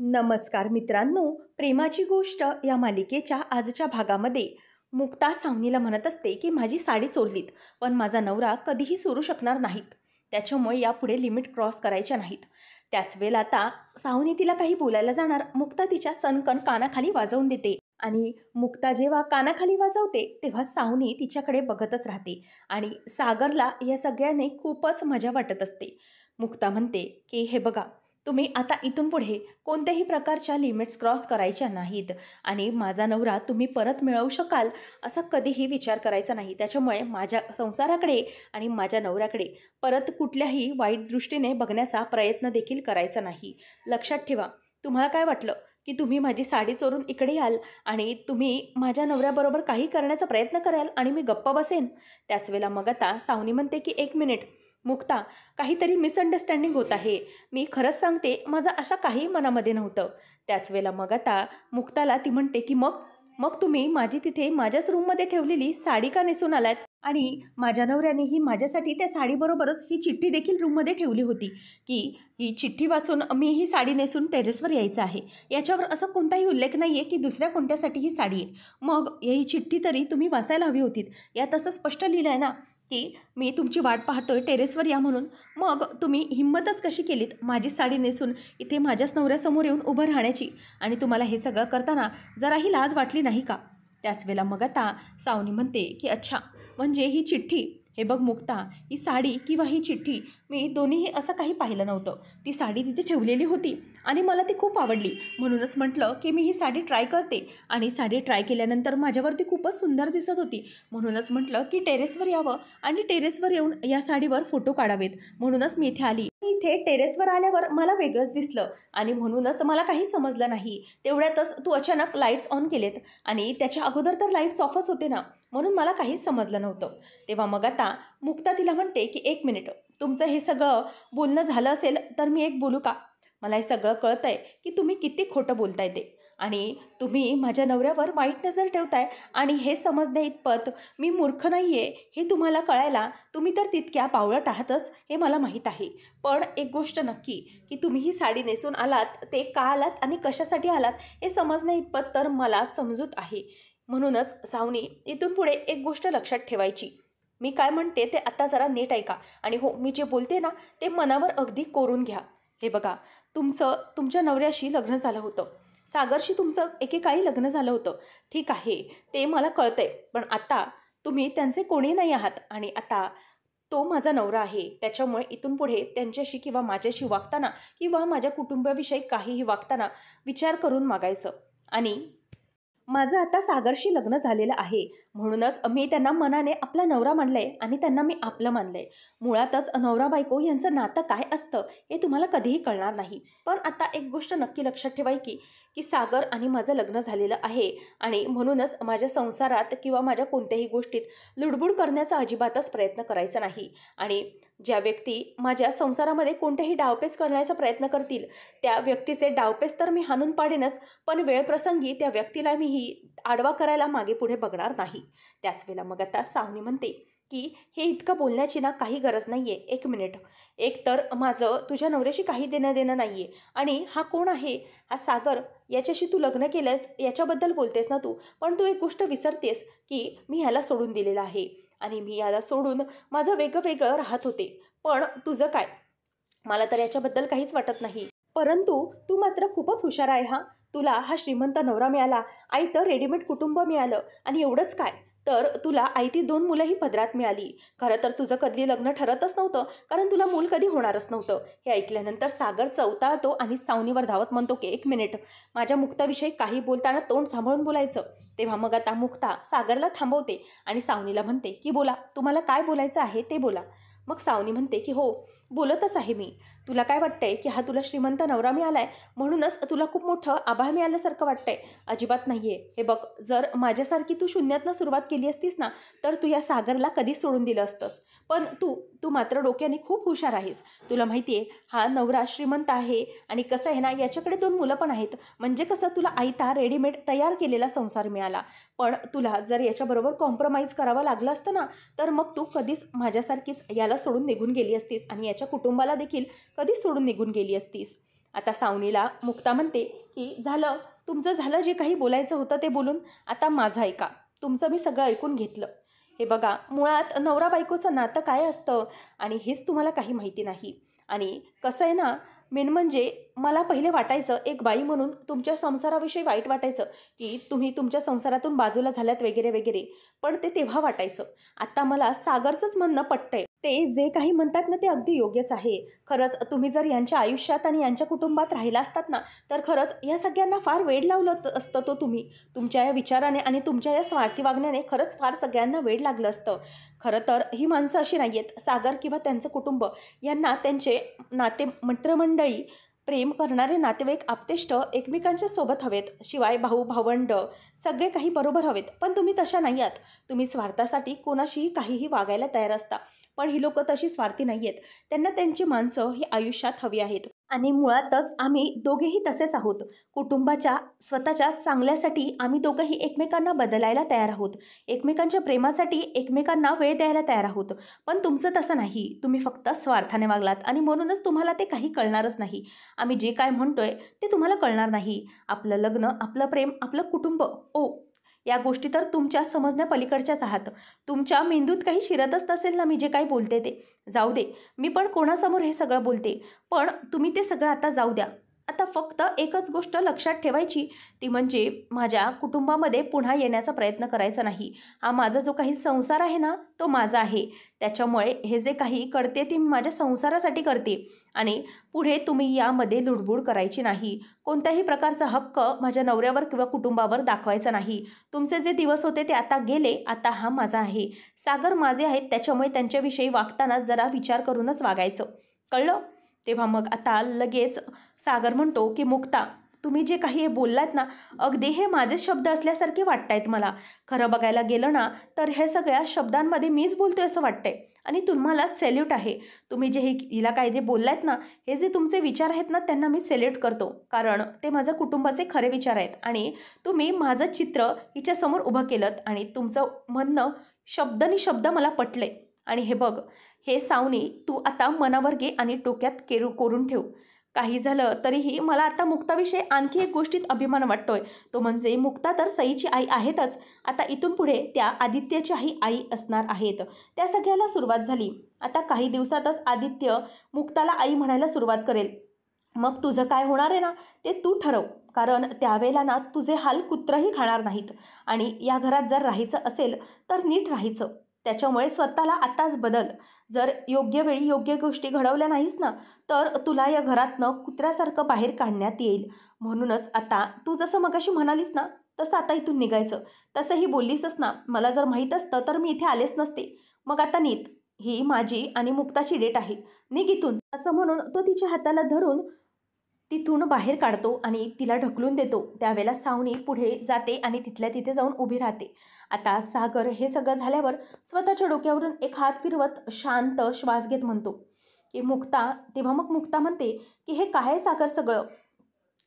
नमस्कार मित्रांनो प्रेमाची गोष्ट या मालिकेच्या आजच्या भागामध्ये मुक्ता सावनीला म्हणत असते की माझी साडी चोरलीत पण माझा नवरा कधीही सोरू शकणार नाहीत त्याच्यामुळे यापुढे लिमिट क्रॉस करायच्या नाहीत त्याच वेळेला आता सावनी तिला काही बोलायला जाणार मुक्ता तिच्या सनकन कानाखाली वाजवून देते आणि मुक्ता जेव्हा कानाखाली वाजवते तेव्हा सावनी तिच्याकडे बघतच राहते आणि सागरला या सगळ्याने खूपच मजा वाटत असते मुक्ता म्हणते की हे बघा तुम्ही आता इथून पुढे कोणत्याही प्रकारच्या लिमिट्स क्रॉस करायच्या नाहीत आणि माझा नवरा तुम्ही परत मिळवू शकाल असा कधीही विचार करायचा नाही त्याच्यामुळे माझ्या संसाराकडे आणि माझ्या नवऱ्याकडे परत कुठल्याही वाईट दृष्टीने बघण्याचा प्रयत्न देखील करायचा नाही लक्षात ठेवा तुम्हाला काय वाटलं की तुम्ही माझी साडी चोरून इकडे याल आणि तुम्ही माझ्या नवऱ्याबरोबर काही करण्याचा प्रयत्न कराल आणि मी गप्पा बसेन त्याच वेळेला मग आता सावनी म्हणते की एक मिनिट मुक्ता काहीतरी मिसअंडरस्टँडिंग होत आहे मी खरंच सांगते माझं अशा काही मनामध्ये नव्हतं त्याच वेळेला मग आता मुक्ताला ती म्हणते की मग मग तुम्ही माझी तिथे माझ्याच रूममध्ये ठेवलेली साडी का नेसून आलात आणि माझ्या नवऱ्याने ही माझ्यासाठी त्या साडीबरोबरच ही चिठ्ठी देखील रूममध्ये ठेवली होती की ही चिठ्ठी वाचून मी ही साडी नेसून टेरेसवर यायचं आहे याच्यावर असा कोणताही उल्लेख नाही आहे की दुसऱ्या कोणत्यासाठी ही साडी आहे मग ही चिठ्ठी तरी तुम्ही वाचायला हवी होती यात असं स्पष्ट लिहिलं आहे ना की मी तुमची वाट पाहतोय टेरेसवर या म्हणून मग तुम्ही हिंमतच कशी केलीत माझी साडी नेसून इथे माझ्याच नवऱ्यासमोर येऊन उभं राहण्याची आणि तुम्हाला हे सगळं करताना जराही लाज वाटली नाही का त्याच वेळेला मग आता सावनी म्हणते की अच्छा म्हणजे ही चिठ्ठी हे बघ मुक्ता ही साडी किंवा ही चिठ्ठी मी दोन्हीही असं काही पाहिलं नव्हतं ती साडी तिथे ठेवलेली होती आणि मला ती खूप आवडली म्हणूनच म्हटलं की मी ही साडी ट्राय करते आणि साडी ट्राय केल्यानंतर माझ्यावरती खूपच सुंदर दिसत होती म्हणूनच म्हटलं की टेरेसवर यावं आणि टेरेसवर येऊन या साडीवर फोटो काढावेत म्हणूनच मी इथे आली ते टेरेसवर आल्यावर मला वेगळंच दिसलं आणि म्हणूनच मला काही समजलं नाही तेवढ्यातच तू अचानक लाईट्स ऑन केलेत आणि त्याच्या अगोदर तर लाईट्स ऑफच होते ना म्हणून मला काहीच समजलं नव्हतं तेव्हा मग आता मुक्ता तिला म्हणते की एक मिनिट तुमचं हे सगळं बोलणं झालं असेल तर मी एक बोलू का मला हे सगळं कळतंय की तुम्ही किती खोटं बोलताय ते आणि तुम्ही माझ्या नवऱ्यावर वाईट नजर ठेवताय आणि हे समजण्या इतपत मी मूर्ख नाही आहे हे तुम्हाला कळायला तुम्ही तर तितक्या पावलं टाहतच हे मला माहीत आहे पण एक गोष्ट नक्की की तुम्ही ही साडी नेसून आलात ते का आलात आणि कशासाठी आलात हे समजण्या इतपत तर मला समजूत आहे म्हणूनच सावनी इथून पुढे एक गोष्ट लक्षात ठेवायची मी काय म्हणते ते आत्ता जरा नीट ऐका आणि हो मी जे बोलते ना ते मनावर अगदी कोरून घ्या हे बघा तुमचं तुमच्या नवऱ्याशी लग्न झालं होतं सागरशी तुमचं एकेकाळी लग्न झालं होतं ठीक आहे ते मला कळतंय पण आता तुम्ही त्यांचे कोणी नाही आहात आणि आता तो माझा नवरा आहे त्याच्यामुळे इथून पुढे त्यांच्याशी किंवा माझ्याशी वागताना किंवा माझ्या कुटुंबाविषयी काहीही वागताना विचार करून मागायचं आणि माझं आता सागरशी लग्न झालेलं आहे म्हणूनच मी त्यांना मनाने आपला नवरा मानलाय आणि त्यांना मी आपलं मानलं आहे मुळातच नवरा बायको यांचं नातं काय असतं हे तुम्हाला कधीही कळणार नाही पण आता एक गोष्ट नक्की लक्षात ठेवाय की की सागर आणि माझं लग्न झालेलं आहे आणि म्हणूनच माझ्या संसारात किंवा माझ्या कोणत्याही गोष्टीत लुडबुड करण्याचा अजिबातच प्रयत्न करायचा नाही आणि ज्या व्यक्ती माझ्या संसारामध्ये कोणत्याही डावपेच करण्याचा प्रयत्न करतील त्या व्यक्तीचे डावपेच तर मी हाणून पाडेनच पण वेळप्रसंगी त्या व्यक्तीला मीही आडवा करायला मागे पुढे बघणार नाही त्याच वेळेला मग आता सावनी म्हणते की हे इतकं बोलण्याची ना काही गरज नाही आहे एक मिनिट एक तर माझं तुझ्या नवऱ्याशी काही देणं देणं नाही आहे आणि हा कोण आहे हा सागर याच्याशी तू लग्न केलंस याच्याबद्दल बोलतेस ना तू पण तू एक गोष्ट विसरतेस की मी ह्याला सोडून दिलेलं आहे आणि मी याला सोडून माझं वेगळं वेगळं राहत होते पण तुझं काय मला तर याच्याबद्दल काहीच वाटत नाही परंतु तू मात्र खूपच हुशार आहे हा तुला हा श्रीमंत नवरा मिळाला आई तर रेडीमेड कुटुंब मिळालं आणि एवढंच काय तर तुला आई ती दोन मुलंही पदरात मिळाली खरं तर तुझं कधी लग्न ठरतच नव्हतं कारण तुला मूल कधी होणारच नव्हतं हे ऐकल्यानंतर सागर चवताळतो आणि सावनीवर धावत म्हणतो की एक मिनिट माझ्या मुक्ताविषयी काही बोलताना तोंड सांभाळून बोलायचं तेव्हा मग आता मुक्ता सागरला थांबवते आणि सावनीला म्हणते की बोला तुम्हाला काय बोलायचं आहे ते बोला मग सावनी म्हणते की हो बोलतच आहे मी तुला काय वाटतंय की हा तुला श्रीमंत नवरा मिळालाय म्हणूनच तुला खूप मोठं आभाळ मिळाल्यासारखं वाटतंय अजिबात नाहीये हे बघ जर माझ्यासारखी तू शून्यातनं सुरुवात केली असतीस ना तर तू या सागरला कधीच सोडून दिलं असतंस पण तू तू मात्र डोक्याने खूप हुशार आहेस तुला माहिती आहे हा नवरा श्रीमंत आहे आणि कसं आहे ना याच्याकडे दोन मुलं पण आहेत म्हणजे कसं तुला आयता रेडीमेड तयार केलेला संसार मिळाला पण तुला जर याच्याबरोबर कॉम्प्रोमाइज करावा लागला असतं ना तर मग तू कधीच माझ्यासारखीच याला सोडून निघून गेली असतीस आणि याच्या कुटुंबाला देखील कधीच सोडून निघून गेली असतीस आता सावनीला मुक्ता म्हणते की झालं तुमचं झालं जे काही बोलायचं होतं ते बोलून आता माझं ऐका तुमचं मी सगळं ऐकून घेतलं हे बघा मुळात नवरा बायकोचं नातं काय असतं आणि हेच तुम्हाला काही माहिती नाही आणि कसं आहे ना मेन म्हणजे मला पहिले वाटायचं एक बाई म्हणून तुमच्या संसाराविषयी वाईट वाटायचं की तुम्ही तुमच्या संसारातून बाजूला झाल्यात वगैरे वगैरे पण ते तेव्हा वाटायचं आत्ता मला सागरचंच म्हणणं पटतंय ते जे काही म्हणतात ना ते अगदी योग्यच आहे खरंच तुम्ही जर यांच्या आयुष्यात आणि यांच्या कुटुंबात राहिला असतात ना तर खरंच या सगळ्यांना फार वेळ लावलं असतं तो तुम्ही तुमच्या या विचाराने आणि तुमच्या या स्वार्थी वागण्याने खरंच फार सगळ्यांना वेळ लागलं असतं खरं तर ही माणसं अशी नाही आहेत सागर किंवा त्यांचं कुटुंब यांना त्यांचे नाते मंत्रमंडळी प्रेम करणारे नातेवाईक आपतेष्ट एकमेकांच्या सोबत हवेत शिवाय भाऊ भावंड सगळे काही बरोबर हवेत पण तुम्ही तशा नाही आहात तुम्ही स्वार्थासाठी कोणाशीही काहीही वागायला तयार असता पण ही लोक तशी स्वार्थी नाही आहेत त्यांना त्यांची माणसं ही आयुष्यात हवी आहेत आणि मुळातच आम्ही दोघेही तसेच आहोत कुटुंबाच्या स्वतःच्या चांगल्यासाठी आम्ही दोघंही एकमेकांना बदलायला तयार आहोत एकमेकांच्या प्रेमासाठी एकमेकांना वेळ द्यायला तयार आहोत पण तुमचं तसं नाही तुम्ही फक्त स्वार्थाने वागलात आणि म्हणूनच तुम्हाला ते काही कळणारच नाही आम्ही जे काय म्हणतोय ते तुम्हाला कळणार नाही आपलं लग्न आपलं प्रेम आपलं कुटुंब ओ या गोष्टी तर तुमच्या समजण्यापलीकडच्याच आहात तुमच्या मेंदूत काही शिरतच नसेल ना मी जे काही बोलते ते जाऊ दे मी पण कोणासमोर हे सगळं बोलते पण तुम्ही ते सगळं आता जाऊ द्या आता फक्त एकच गोष्ट लक्षात ठेवायची ती म्हणजे माझ्या कुटुंबामध्ये पुन्हा येण्याचा प्रयत्न करायचा नाही हा माझा जो काही संसार आहे ना तो माझा आहे त्याच्यामुळे हे जे काही करते ती माझ्या संसारासाठी करते आणि पुढे तुम्ही यामध्ये लुडबुड करायची नाही कोणत्याही प्रकारचा हक्क माझ्या नवऱ्यावर किंवा कुटुंबावर दाखवायचा नाही तुमचे जे दिवस होते ते आता गेले आता हा माझा आहे सागर माझे आहेत त्याच्यामुळे त्यांच्याविषयी वागताना जरा विचार करूनच वागायचं कळलं तेव्हा मग आता लगेच सागर म्हणतो की मुक्ता तुम्ही जे काही हे बोललात ना अगदी हे माझेच शब्द असल्यासारखे वाटतायत मला खरं बघायला गेलं ना तर हे सगळ्या शब्दांमध्ये मीच बोलतोय असं वाटतंय आणि तुम्हाला सेल्यूट आहे तुम्ही जे हे हिला काय जे बोललायत ना हे जे तुमचे विचार आहेत ना त्यांना मी सेल्यूट करतो कारण ते माझ्या कुटुंबाचे खरे विचार आहेत आणि तुम्ही माझं चित्र हिच्यासमोर उभं केलं आणि तुमचं म्हणणं शब्दनी शब्द मला पटले आणि हे बघ हे सावनी तू आता मनावर घे आणि टोक्यात केरू कोरून ठेव काही झालं तरीही मला आता मुक्ताविषयी आणखी एक गोष्टीत अभिमान वाटतोय तो म्हणजे मुक्ता तर सईची आई आहेतच आता इथून पुढे त्या आदित्यच्याही आई असणार आहेत त्या सगळ्याला सुरुवात झाली आता काही दिवसातच आदित्य मुक्ताला आई म्हणायला सुरुवात करेल मग तुझं काय होणार आहे ना ते तू ठरव कारण त्यावेळेला ना तुझे हाल कुत्रही खाणार नाहीत आणि या घरात जर राहायचं असेल तर नीट राहायचं त्याच्यामुळे स्वतःला आताच बदल जर योग्य वेळी योग्य गोष्टी घडवल्या नाहीस ना तर तुला या घरातनं कुत्र्यासारखं बाहेर काढण्यात येईल म्हणूनच आता तू जसं मगाशी म्हणालीस ना तसं आता इथून निघायचं तसंही बोललीसच ना मला जर माहीत असतं तर मी इथे आलेच नसते मग आता नीत ही माझी आणि मुक्ताची डेट आहे निघ इथून असं म्हणून तो तिच्या हाताला धरून तिथून बाहेर काढतो आणि तिला ढकलून देतो त्यावेळेला सावनी पुढे जाते आणि तिथल्या तिथे जाऊन उभी राहते आता सागर हे सगळं झाल्यावर स्वतःच्या डोक्यावरून एक हात फिरवत शांत श्वास घेत म्हणतो की मुक्ता तेव्हा मग मुक्ता म्हणते की हे काय सागर सगळं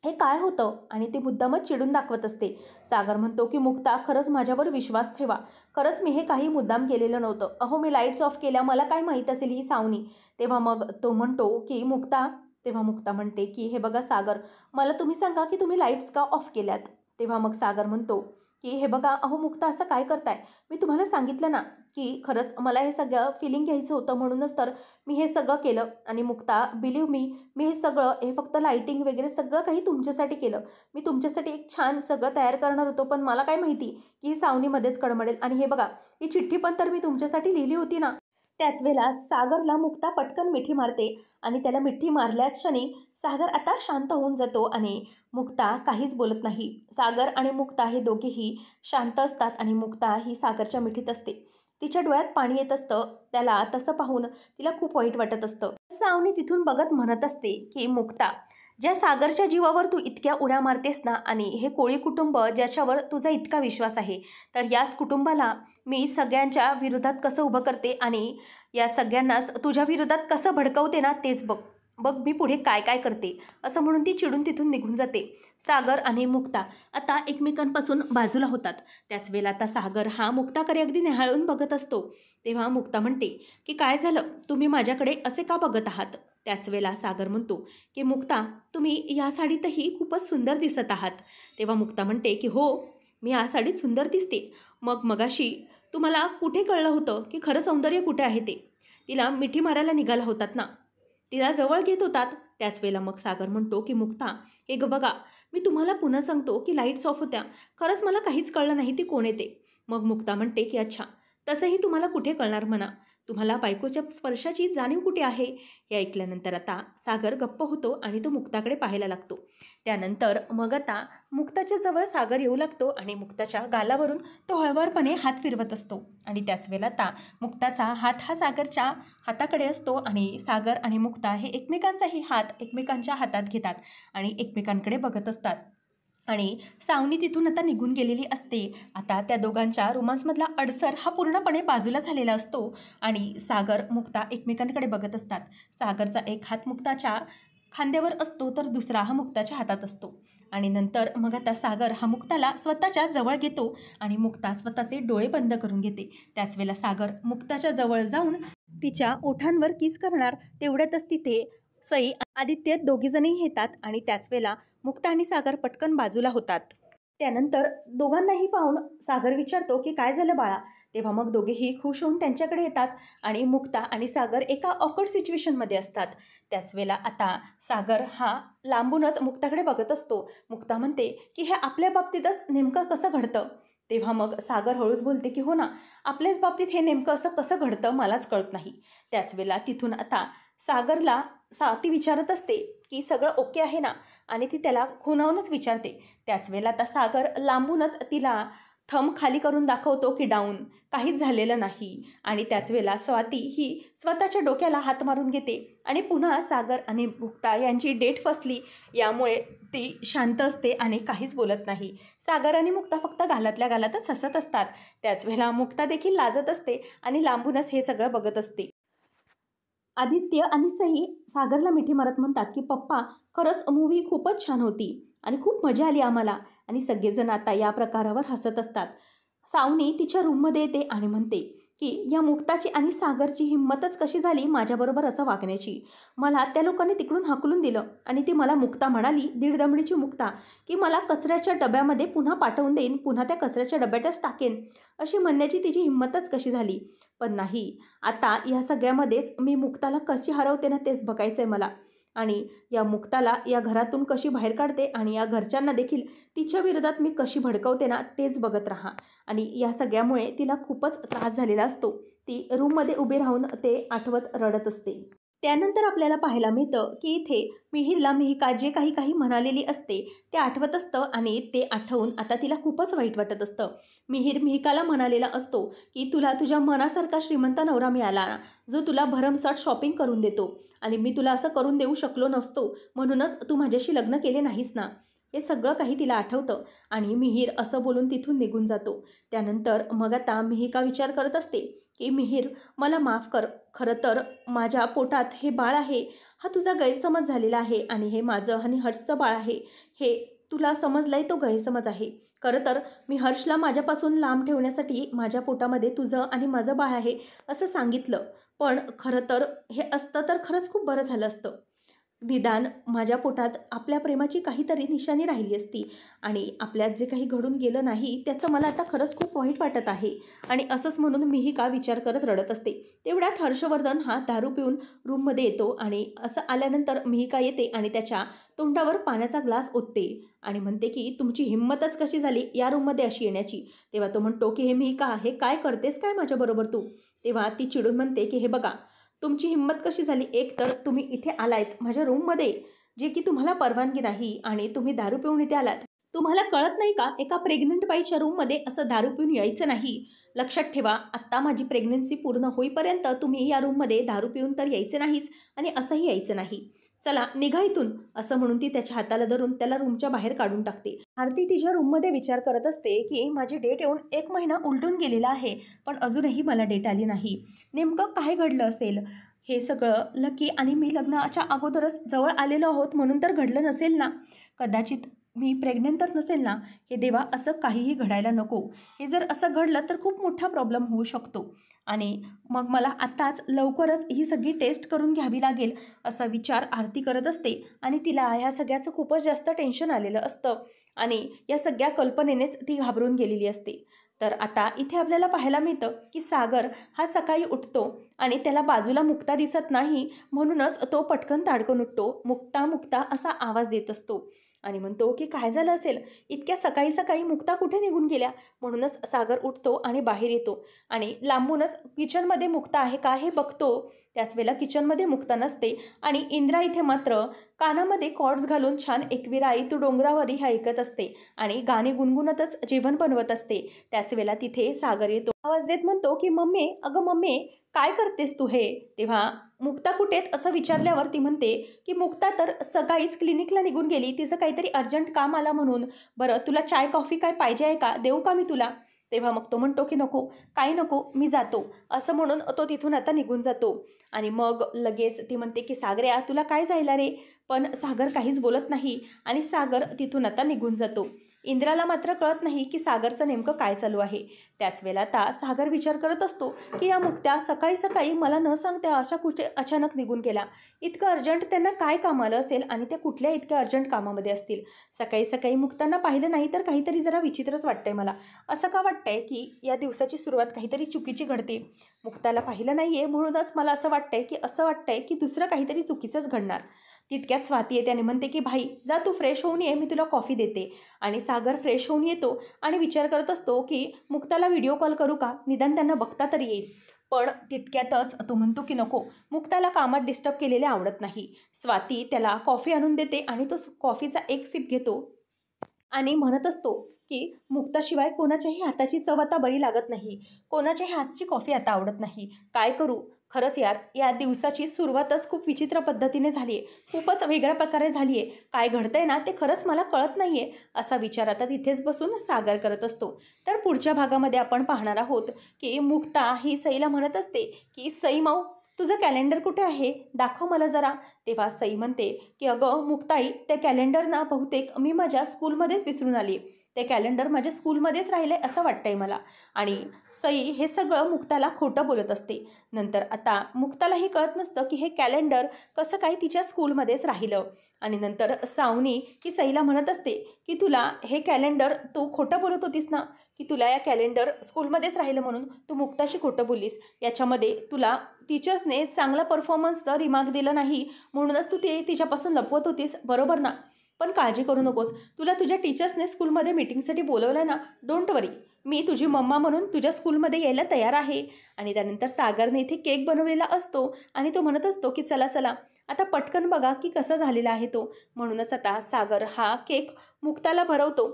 हे काय होतं आणि ते मुद्दामच चिडून दाखवत असते सागर म्हणतो की मुक्ता खरंच माझ्यावर विश्वास ठेवा खरंच मी हे काही मुद्दाम केलेलं नव्हतं अहो मी लाईट्स ऑफ केल्या मला काय माहीत असेल ही सावनी तेव्हा मग तो म्हणतो की मुक्ता तेव्हा मुक्ता म्हणते की हे बघा सागर मला तुम्ही सांगा की तुम्ही लाईट्स का ऑफ केल्यात तेव्हा मग सागर म्हणतो की हे बघा अहो मुक्ता असं काय करताय मी तुम्हाला सांगितलं ना की खरंच मला हे सगळं फिलिंग घ्यायचं होतं म्हणूनच तर मी हे सगळं केलं आणि मुक्ता बिलीव मी मी हे सगळं हे फक्त लाईटिंग वगैरे सगळं काही तुमच्यासाठी केलं मी तुमच्यासाठी एक छान सगळं तयार करणार होतो पण मला काय माहिती की हे सावनीमध्येच कडमडेल आणि हे बघा ही चिठ्ठी पण तर मी तुमच्यासाठी लिहिली होती ना त्याच वेळेला सागरला मुक्ता पटकन मिठी मारते आणि त्याला मिठी मारल्या क्षणी सागर आता शांत होऊन जातो आणि मुक्ता काहीच बोलत नाही सागर आणि मुक्ता हे दोघेही शांत असतात आणि मुक्ता ही सागरच्या मिठीत असते तिच्या डोळ्यात पाणी येत असतं त्याला तसं पाहून तिला खूप वाईट वाटत असतं सावनी तिथून बघत म्हणत असते की मुक्ता ज्या सागरच्या जीवावर तू इतक्या उड्या मारतेस ना आणि हे कोळी कुटुंब ज्याच्यावर तुझा इतका विश्वास आहे तर याच कुटुंबाला मी सगळ्यांच्या विरोधात कसं उभं करते आणि या सगळ्यांनाच तुझ्या विरोधात कसं भडकवते ना तेच बघ बघ मी पुढे काय काय करते असं म्हणून ती चिडून तिथून निघून जाते सागर आणि मुक्ता आता एकमेकांपासून बाजूला होतात त्याच वेळेला आता सागर हा मुक्ताकडे अगदी निहाळून बघत असतो तेव्हा मुक्ता म्हणते की काय झालं तुम्ही माझ्याकडे असे का बघत आहात त्याच वेळेला सागर म्हणतो की मुक्ता तुम्ही या साडीतही खूपच सुंदर दिसत आहात तेव्हा मुक्ता म्हणते की हो मी या साडीत सुंदर दिसते मग मगाशी तुम्हाला कुठे कळलं होतं की खरं सौंदर्य कुठे आहे ते तिला मिठी मारायला निघाला होतात ना तिला जवळ घेत होतात त्याच वेळेला मग सागर म्हणतो की मुक्ता हे ग बघा मी तुम्हाला पुन्हा सांगतो की लाईट्स ऑफ होत्या खरंच मला काहीच कळलं नाही ती कोण येते मग मुक्ता म्हणते की अच्छा तसंही तुम्हाला कुठे कळणार म्हणा तुम्हाला बायकोच्या स्पर्शाची जाणीव कुठे आहे हे ऐकल्यानंतर आता सागर गप्प होतो आणि तो मुक्ताकडे पाहायला लागतो त्यानंतर मग आता मुक्ताच्या जवळ सागर येऊ लागतो आणि मुक्ताच्या गालावरून तो हळवारपणे हात फिरवत असतो आणि त्याच वेळेला आता मुक्ताचा हात हा सागरच्या हाताकडे असतो आणि सागर आणि मुक्ता हे एकमेकांचाही हात एकमेकांच्या हातात घेतात आणि एकमेकांकडे बघत असतात आणि सावनी तिथून आता निघून गेलेली असते आता त्या दोघांच्या रोमांसमधला अडसर हा पूर्णपणे बाजूला झालेला असतो आणि सागर मुक्ता एकमेकांकडे बघत असतात सागरचा एक हात मुक्ताच्या खांद्यावर असतो तर दुसरा हा मुक्ताच्या हातात असतो आणि नंतर मग आता सागर हा मुक्ताला स्वतःच्या जवळ घेतो आणि मुक्ता स्वतःचे डोळे बंद करून घेते त्याच वेळेला सागर मुक्ताच्या जवळ जाऊन तिच्या ओठांवर किस करणार तेवढ्यातच तिथे सई आदित्य दोघीजणही येतात आणि त्याच वेळेला मुक्ता आणि सागर पटकन बाजूला होतात त्यानंतर दोघांनाही पाहून सागर विचारतो की काय झालं बाळा तेव्हा मग दोघेही खुश होऊन त्यांच्याकडे येतात आणि मुक्ता आणि सागर एका ऑकर्ड सिच्युएशनमध्ये असतात त्याच वेळेला आता सागर हा लांबूनच मुक्ताकडे बघत असतो मुक्ता म्हणते की हे आपल्या बाबतीतच नेमकं कसं घडतं तेव्हा मग सागर हळूच बोलते की हो ना आपल्याच बाबतीत हे नेमकं असं कसं घडतं मलाच कळत नाही त्याच वेळेला तिथून आता सागरला ती विचारत असते की सगळं ओके आहे ना आणि ती त्याला खुणावूनच विचारते त्याच वेळेला आता सागर लांबूनच तिला थम खाली करून दाखवतो की डाऊन काहीच झालेलं नाही आणि त्याच वेळेला स्वाती ही स्वतःच्या डोक्याला हात मारून घेते आणि पुन्हा सागर आणि भुक्ता यांची डेट फसली यामुळे ती शांत असते आणि काहीच बोलत नाही सागर आणि मुक्ता फक्त घालातल्या घालातच हसत असतात त्याच वेळेला मुक्ता देखील लाजत असते आणि लांबूनच हे सगळं बघत असते आदित्य आणि सई सागरला मिठी मारत म्हणतात की पप्पा खरंच मूव्ही खूपच छान होती आणि खूप मजा आली आम्हाला आणि सगळेजण आता या प्रकारावर हसत असतात सावनी तिच्या रूममध्ये येते आणि म्हणते की या मुक्ताची आणि सागरची हिंमतच कशी झाली माझ्याबरोबर असं वागण्याची मला त्या लोकांनी तिकडून हकलून दिलं आणि ती मला मुक्ता म्हणाली दीड दमडीची मुक्ता की मला कचऱ्याच्या डब्यामध्ये पुन्हा पाठवून देईन पुन्हा त्या कचऱ्याच्या डब्यातच टाकेन अशी म्हणण्याची तिची हिंमतच कशी झाली पण नाही आता या सगळ्यामध्येच मी मुक्ताला कशी हरवते ना तेच बघायचं आहे मला आणि या मुक्ताला या घरातून कशी बाहेर काढते आणि या घरच्यांना देखील तिच्या विरोधात मी कशी भडकवते ना तेच बघत राहा आणि या सगळ्यामुळे तिला खूपच त्रास झालेला असतो ती रूममध्ये उभी राहून ते आठवत रडत असते त्यानंतर आपल्याला पाहायला मिळतं की इथे मिहिरला मिहिका जे काही काही म्हणालेली असते ते आठवत असतं आणि ते आठवून आता तिला खूपच वाईट वाटत असतं मिहीर मिहिकाला म्हणालेला असतो की तुला तुझ्या मनासारखा श्रीमंत नवरा मिळाला जो तुला भरमसाट शॉपिंग करून देतो आणि मी तुला असं करून देऊ शकलो नसतो म्हणूनच तू माझ्याशी लग्न केले नाहीस ना हे सगळं काही तिला आठवतं आणि मिहीर असं बोलून तिथून निघून जातो त्यानंतर मग आता मिहिका विचार करत असते की मिहीर मला माफ कर खरं तर माझ्या पोटात हे बाळ आहे हा तुझा गैरसमज झालेला आहे आणि हे माझं आणि हर्षचं बाळ आहे हे तुला समजलंय तो गैरसमज आहे खरं तर मी हर्षला माझ्यापासून लांब ठेवण्यासाठी माझ्या पोटामध्ये तुझं आणि माझं बाळ आहे असं सांगितलं पण खरं तर हे असतं तर खरंच खूप बरं झालं असतं निदान माझ्या पोटात आपल्या प्रेमाची काहीतरी निशाणी राहिली असती आणि आपल्यात जे काही घडून गेलं नाही त्याचं मला आता खरंच खूप वाईट वाटत आहे आणि असंच म्हणून मीही का विचार करत रडत असते तेवढ्यात हर्षवर्धन हा दारू पिऊन रूममध्ये येतो आणि असं आल्यानंतर मिहिका येते आणि त्याच्या तोंडावर पाण्याचा ग्लास ओतते आणि म्हणते की तुमची हिंमतच कशी झाली या रूममध्ये अशी येण्याची तेव्हा तो म्हणतो की हे का हे काय करतेस काय माझ्याबरोबर तू तेव्हा ती चिडून म्हणते की हे बघा तुमची हिंमत कशी झाली एक तर तुम्ही इथे आलायत माझ्या रूममध्ये जे की तुम्हाला परवानगी नाही आणि तुम्ही दारू पिऊन इथे आलात तुम्हाला कळत नाही का एका प्रेग्नंट बाईच्या रूममध्ये असं दारू पिऊन यायचं नाही लक्षात ठेवा आत्ता माझी प्रेग्नन्सी पूर्ण होईपर्यंत तुम्ही या रूममध्ये दारू पिऊन तर यायचं नाहीच आणि असंही यायचं नाही चला निघा इथून असं म्हणून ती त्याच्या हाताला धरून त्याला रूमच्या बाहेर काढून टाकते आरती तिच्या रूममध्ये विचार करत असते की माझी डेट येऊन एक महिना उलटून गेलेला आहे पण अजूनही मला डेट आली नाही नेमकं काय घडलं असेल हे सगळं लकी आणि मी लग्नाच्या अगोदरच जवळ आलेलो आहोत म्हणून तर घडलं नसेल ना कदाचित मी प्रेग्नेंट तर नसेल ना हे देवा असं काहीही घडायला नको हे जर असं घडलं तर खूप मोठा प्रॉब्लेम होऊ शकतो आणि मग मला आत्ताच लवकरच ही सगळी टेस्ट करून घ्यावी लागेल असा विचार आरती करत असते आणि तिला ह्या सगळ्याचं खूपच जास्त टेन्शन आलेलं असतं आणि या सगळ्या कल्पनेनेच ती घाबरून गेलेली असते तर आता इथे आपल्याला पाहायला मिळतं की सागर हा सकाळी उठतो आणि त्याला बाजूला मुक्ता दिसत नाही म्हणूनच तो पटकन ताडकन उठतो मुक्ता मुक्ता असा आवाज देत असतो आणि म्हणतो की काय झालं असेल इतक्या सकाळी सकाळी मुक्ता कुठे निघून गेल्या म्हणूनच सागर उठतो आणि बाहेर येतो आणि लांबूनच किचनमध्ये मुक्ता आहे का हे बघतो त्याच वेळेला किचनमध्ये मुक्ता नसते आणि इंद्रा इथे मात्र कानामध्ये कॉर्ड्स घालून छान एकविराई आई तू डोंगरावरी हे ऐकत असते आणि गाणे गुणगुणतच जेवण बनवत असते त्याच वेळेला तिथे सागर येतो आवाज देत म्हणतो की मम्मी अगं मम्मी काय करतेस तू हे तेव्हा मुक्ता कुठेत असं विचारल्यावर ती म्हणते की मुक्ता तर सकाळीच क्लिनिकला निघून गेली तिचं काहीतरी अर्जंट काम आला म्हणून बरं तुला चाय कॉफी काय पाहिजे आहे का देऊ का मी तुला तेव्हा मग तो म्हणतो की नको काही नको मी जातो असं म्हणून तो तिथून आता निघून जातो आणि मग लगेच ती म्हणते की सागर्या तुला काय जायला रे पण सागर काहीच बोलत नाही आणि सागर तिथून आता निघून जातो इंद्राला मात्र कळत नाही की सागरचं नेमकं काय चालू आहे त्याच वेळेला आता सागर विचार करत असतो की या मुक्त्या सकाळी सकाळी मला न सांगत्या अशा कुठे अचानक निघून गेल्या इतकं अर्जंट त्यांना काय कामाला असेल आणि त्या कुठल्या इतक्या अर्जंट कामामध्ये असतील सकाळी सकाळी मुक्तांना पाहिलं नाही तर काहीतरी जरा विचित्रच वाटतंय मला असं का वाटतंय की या दिवसाची सुरुवात काहीतरी चुकीची घडते मुक्ताला पाहिलं नाही आहे म्हणूनच मला असं वाटतंय की असं वाटतंय की दुसरं काहीतरी चुकीचंच घडणार तितक्यात स्वाती येते आणि म्हणते की भाई जा तू फ्रेश होऊन ये मी तुला कॉफी देते आणि सागर फ्रेश होऊन येतो आणि विचार करत असतो की मुक्ताला व्हिडिओ कॉल करू का निदान त्यांना बघता तरी येईल पण तितक्यातच तो म्हणतो की नको मुक्ताला कामात डिस्टर्ब केलेले आवडत नाही स्वाती त्याला कॉफी आणून देते आणि तो कॉफीचा एक सिप घेतो आणि म्हणत असतो की मुक्ताशिवाय कोणाच्याही हाताची चव आता बरी लागत नाही कोणाच्याही हातची कॉफी आता आवडत नाही काय करू खरंच यार या दिवसाची सुरुवातच खूप विचित्र पद्धतीने झाली आहे खूपच वेगळ्या प्रकारे झाली आहे काय घडतंय ना ते खरंच मला कळत नाही आहे असा विचार आता तिथेच बसून सागर करत असतो तर पुढच्या भागामध्ये आपण पाहणार आहोत की मुक्ता ही सईला म्हणत असते की सई मऊ तुझं कॅलेंडर कुठे आहे दाखव मला जरा तेव्हा सई म्हणते की अगं मुक्ताई त्या कॅलेंडर ना बहुतेक मी माझ्या स्कूलमध्येच विसरून आली ते कॅलेंडर माझ्या स्कूलमध्येच राहिले असं वाटतंय मला आणि सई हे सगळं मुक्ताला खोटं बोलत असते नंतर आता मुक्तालाही कळत नसतं की हे कॅलेंडर कसं काय तिच्या स्कूलमध्येच राहिलं आणि नंतर सावनी ही सईला म्हणत असते की तुला हे कॅलेंडर तू खोटं बोलत होतीस ना की तुला या कॅलेंडर स्कूलमध्येच राहिलं म्हणून तू मुक्ताशी खोटं बोललीस याच्यामध्ये तुला टीचर्सने चांगला परफॉर्मन्सचं रिमार्क दिलं नाही म्हणूनच तू ते तिच्यापासून लपवत होतीस बरोबर ना पण काळजी करू नकोस तुला तुझ्या टीचर्सने स्कूलमध्ये मिटिंगसाठी बोलवलं ना डोंट वरी मी तुझी मम्मा म्हणून तुझ्या स्कूलमध्ये यायला तयार आहे आणि त्यानंतर सागरने इथे केक बनवलेला असतो आणि तो म्हणत असतो की चला चला आता पटकन बघा की कसा झालेला आहे तो म्हणूनच आता सागर हा केक मुक्ताला भरवतो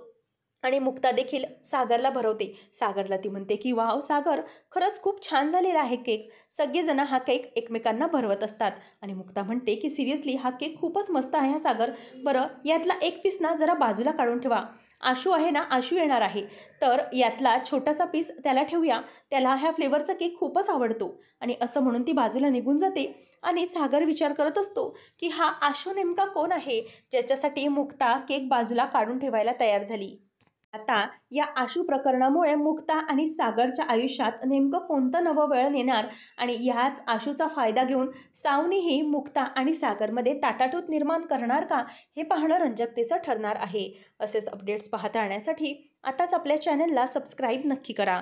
आणि मुक्ता देखील सागरला भरवते सागरला ती म्हणते की वाव सागर खरंच खूप छान झालेला आहे केक सगळेजण हा केक एकमेकांना भरवत असतात आणि मुक्ता म्हणते की सिरियसली हा केक खूपच मस्त आहे हा सागर बरं यातला एक पीस ना जरा बाजूला काढून ठेवा आशू आहे ना आशू येणार आहे तर यातला छोटासा पीस त्याला ठेवूया त्याला ह्या फ्लेवरचा केक खूपच आवडतो आणि असं म्हणून ती बाजूला निघून जाते आणि सागर विचार करत असतो की हा आशू नेमका कोण आहे ज्याच्यासाठी मुक्ता केक बाजूला काढून ठेवायला तयार झाली आता या आशू प्रकरणामुळे मुक्ता आणि सागरच्या आयुष्यात नेमकं कोणतं नवं वेळ नेणार आणि याच आशूचा फायदा घेऊन सावनीही मुक्ता आणि सागरमध्ये ताटाटूत निर्माण करणार का हे पाहणं रंजकतेचं ठरणार आहे असेच अपडेट्स पाहता येण्यासाठी आताच आपल्या चॅनलला सबस्क्राईब नक्की करा